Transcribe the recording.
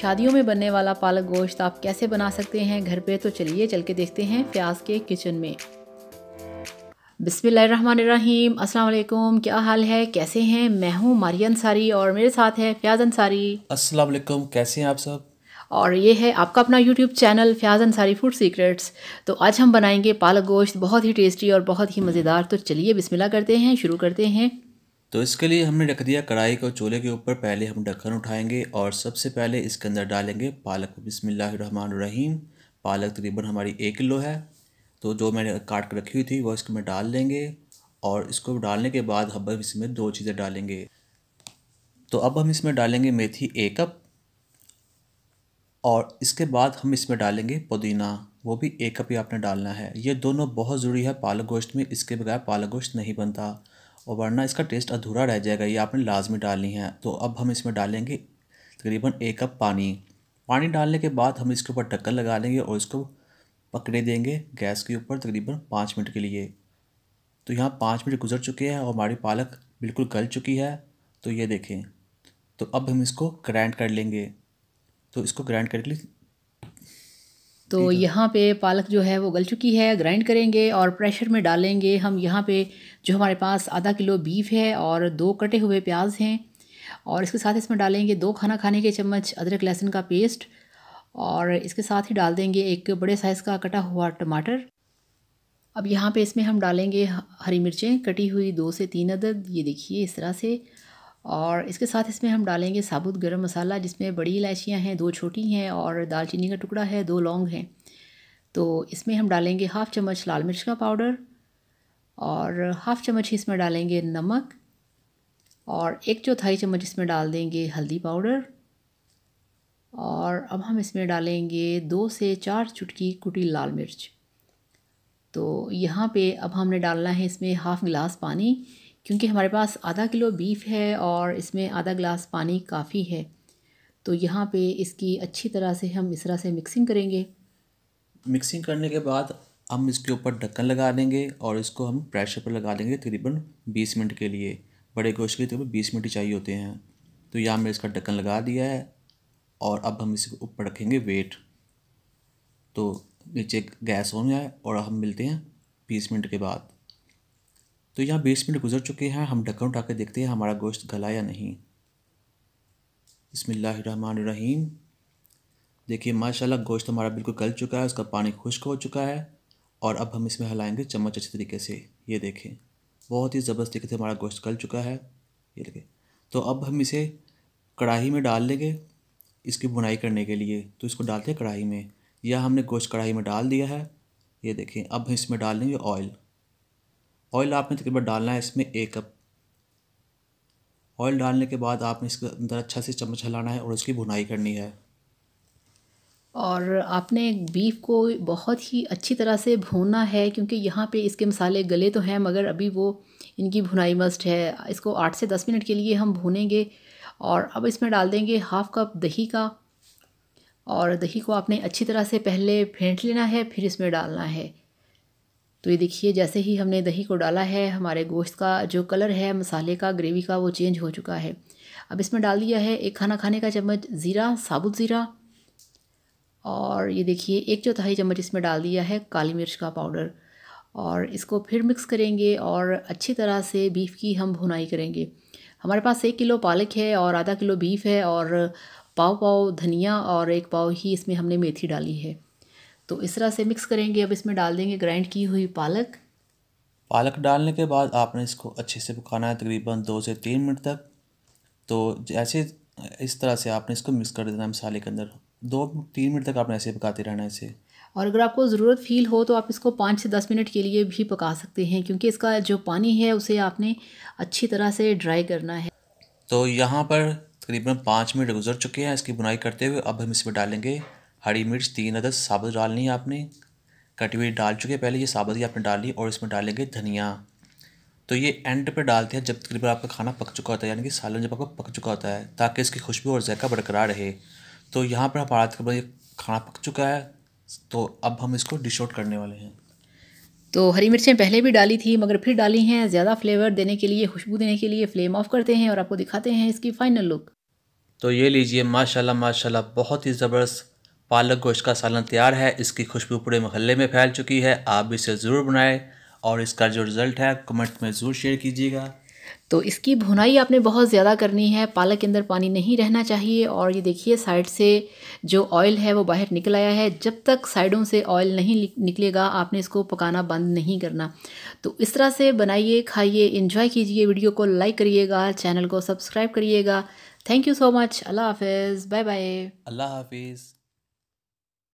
शादियों में बनने वाला पालक गोश्त आप कैसे बना सकते हैं घर पे तो चलिए चल के देखते हैं प्याज के किचन में बिसमीम अस्सलाम क्या हाल है कैसे हैं मैं हूँ मारिया अंसारी और मेरे साथ है फ्याज़ अंसारी अस्सलाम कैसे हैं आप सब और ये है आपका अपना YouTube channel Fayaz Ansari food secrets तो आज हम बनाएंगे पालक गोश्त बहुत ही टेस्टी और बहुत ही मज़ेदार तो चलिए बिस्मिल्लाह करते हैं शुरू करते हैं तो इसके लिए हमने रख दिया कढ़ाई को चूल्हे के ऊपर पहले हम ढक्कन उठाएंगे और सबसे पहले इसके अंदर डालेंगे पालक बिसमीम पालक तकरीबन हमारी एक किलो है तो जो मैंने काट कर रखी हुई थी वह इसको मैं डाल लेंगे और इसको डालने के बाद हम इसमें दो चीज़ें डालेंगे तो अब हम इसमें डालेंगे मेथी एक कप और इसके बाद हम इसमें डालेंगे पुदीना वो भी एक कप ही आपने डालना है ये दोनों बहुत ज़रूरी है पालक गोश्त में इसके बगैर पालक गोश्त नहीं बनता और वरना इसका टेस्ट अधूरा रह जाएगा ये आपने लाजमी डालनी है तो अब हम इसमें डालेंगे तकरीबन एक कप पानी पानी डालने के बाद हम इसके ऊपर ढक्कन लगा लेंगे और इसको पकड़े देंगे गैस के ऊपर तकरीबन पाँच मिनट के लिए तो यहाँ पाँच मिनट गुजर चुके हैं और हमारी पालक बिल्कुल गल चुकी है तो ये देखें तो अब हम इसको ग्राइंड कर लेंगे तो इसको ग्राइंड करके के लिए तो यहाँ पे पालक जो है वो गल चुकी है ग्राइंड करेंगे और प्रेशर में डालेंगे हम यहाँ पे जो हमारे पास आधा किलो बीफ है और दो कटे हुए प्याज हैं और इसके साथ इसमें डालेंगे दो खाना खाने के चम्मच अदरक लहसुन का पेस्ट और इसके साथ ही डाल देंगे एक बड़े साइज़ का कटा हुआ टमाटर अब यहाँ पे इसमें हम डालेंगे हरी मिर्चें कटी हुई दो से तीन अदद ये देखिए इस तरह से और इसके साथ इसमें हम डालेंगे साबुत गरम मसाला जिसमें बड़ी इलायचियाँ हैं दो छोटी हैं और दालचीनी का टुकड़ा है दो लौंग हैं तो इसमें हम डालेंगे हाफ़ चम्मच लाल मिर्च का पाउडर और हाफ़ चम्मच इसमें डालेंगे नमक और एक चौथाई चम्मच इसमें डाल देंगे हल्दी पाउडर और अब हम इसमें डालेंगे दो से चार चुटकी कुटी लाल मिर्च तो यहाँ पे अब हमने डालना है इसमें हाफ़ गिलास पानी क्योंकि हमारे पास आधा किलो बीफ है और इसमें आधा ग्लास पानी काफ़ी है तो यहाँ पे इसकी अच्छी तरह से हम इस तरह से मिक्सिंग करेंगे मिक्सिंग करने के बाद हम इसके ऊपर ढक्कन लगा देंगे और इसको हम प्रेशर पर लगा देंगे तकरीबन बीस मिनट के लिए बड़े गोश्त के तकरीबन बीस मिनट चाहिए होते हैं तो यहाँ मैं इसका ढक्कन लगा दिया है और अब हम इसके ऊपर रखेंगे वेट तो नीचे गैस हो गया है और हम मिलते हैं बीस मिनट के बाद तो यहाँ बीस मिनट गुजर चुके हैं हम ढक्कन उठा के देखते हैं हमारा गोश्त गला या नहीं बसमीम देखिए माशा गोश्त हमारा बिल्कुल गल चुका है उसका पानी खुश्क हो चुका है और अब हम इसमें हलाएंगे चम्मच अच्छे तरीके से ये देखें बहुत ही ज़बरदस्त तरीके से हमारा गोश्त गल चुका है ये देखें तो अब हम इसे कढ़ाई में डाल लेंगे इसकी बुनाई करने के लिए तो इसको डालते हैं कढ़ाई में या हमने गोश्त कढ़ाई में डाल दिया है ये देखें अब हम इसमें डाल लेंगे ऑयल ऑयल आपने तकरीबन डालना है इसमें एक कप ऑयल डालने के बाद आपने इसके अंदर अच्छा से चम्मच हिलाना है और उसकी भुनाई करनी है और आपने बीफ को बहुत ही अच्छी तरह से भूनना है क्योंकि यहाँ पे इसके मसाले गले तो हैं मगर अभी वो इनकी भुनाई मस्ट है इसको आठ से दस मिनट के लिए हम भूनेंगे और अब इसमें डाल देंगे हाफ़ कप दही का और दही को आपने अच्छी तरह से पहले फेंट लेना है फिर इसमें डालना है तो ये देखिए जैसे ही हमने दही को डाला है हमारे गोश्त का जो कलर है मसाले का ग्रेवी का वो चेंज हो चुका है अब इसमें डाल दिया है एक खाना खाने का चम्मच ज़ीरा साबुत ज़ीरा और ये देखिए एक चौथाई चम्मच इसमें डाल दिया है काली मिर्च का पाउडर और इसको फिर मिक्स करेंगे और अच्छी तरह से बीफ की हम भुनाई करेंगे हमारे पास एक किलो पालक है और आधा किलो बीफ है और पाव पाव धनिया और एक पाव ही इसमें हमने मेथी डाली है तो इस तरह से मिक्स करेंगे अब इसमें डाल देंगे ग्राइंड की हुई पालक पालक डालने के बाद आपने इसको अच्छे से पकाना है तकरीबन दो से तीन मिनट तक तो जैसे इस तरह से आपने इसको मिक्स कर देना है मसाले के अंदर दो तीन मिनट तक आपने ऐसे पकाते रहना इसे और अगर आपको ज़रूरत फील हो तो आप इसको पाँच से दस मिनट के लिए भी पका सकते हैं क्योंकि इसका जो पानी है उसे आपने अच्छी तरह से ड्राई करना है तो यहाँ पर तकरीबन पाँच मिनट गुजर चुके हैं इसकी बुनाई करते हुए अब हम इसमें डालेंगे हरी मिर्च तीन अदर साबुत डालनी है आपने कटी हुई डाल चुके पहले ये साबुत ही आपने डाली और इसमें डालेंगे धनिया तो ये एंड पे डालते हैं जब तकरीबन आपका खाना पक चुका होता है यानी कि सालन जब आपका पक चुका होता है ताकि इसकी खुशबू और जयका बरकरार रहे तो यहाँ पर हमारा तकरीबन खाना पक चुका है तो अब हम इसको डिश आउट करने वाले हैं तो हरी मिर्चें पहले भी डाली थी मगर फिर डाली हैं ज़्यादा फ्लेवर देने के लिए खुशबू देने के लिए फ्लेम ऑफ करते हैं और आपको दिखाते हैं इसकी फ़ाइनल लुक तो ये लीजिए माशाल्लाह माशाल्लाह बहुत ही ज़बरदस्त पालक गोश्त का सालन तैयार है इसकी खुशबू पूरे महल्ले में फैल चुकी है आप भी इसे ज़रूर बनाएं और इसका जो रिज़ल्ट है कमेंट में ज़रूर शेयर कीजिएगा तो इसकी भुनाई आपने बहुत ज़्यादा करनी है पालक के अंदर पानी नहीं रहना चाहिए और ये देखिए साइड से जो ऑयल है वो बाहर निकल आया है जब तक साइडों से ऑयल नहीं निकलेगा आपने इसको पकाना बंद नहीं करना तो इस तरह से बनाइए खाइए इन्जॉय कीजिए वीडियो को लाइक करिएगा चैनल को सब्सक्राइब करिएगा थैंक यू सो मच अल्लाह हाफिज़ बाय बाय अल्लाह हाफिज़